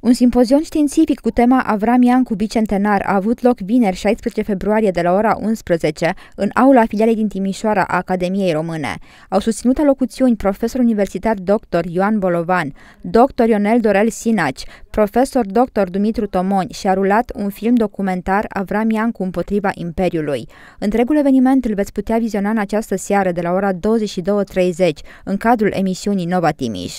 Un simpozion științific cu tema Avram Iancu Bicentenar a avut loc vineri 16 februarie de la ora 11 în aula filialei din Timișoara a Academiei Române. Au susținut alocuțiuni profesor universitar dr. Ioan Bolovan, dr. Ionel Dorel Sinaci, profesor dr. Dumitru Tomoni și a rulat un film documentar Avram Iancu împotriva Imperiului. Întregul eveniment îl veți putea viziona în această seară de la ora 22.30 în cadrul emisiunii Nova Timiș.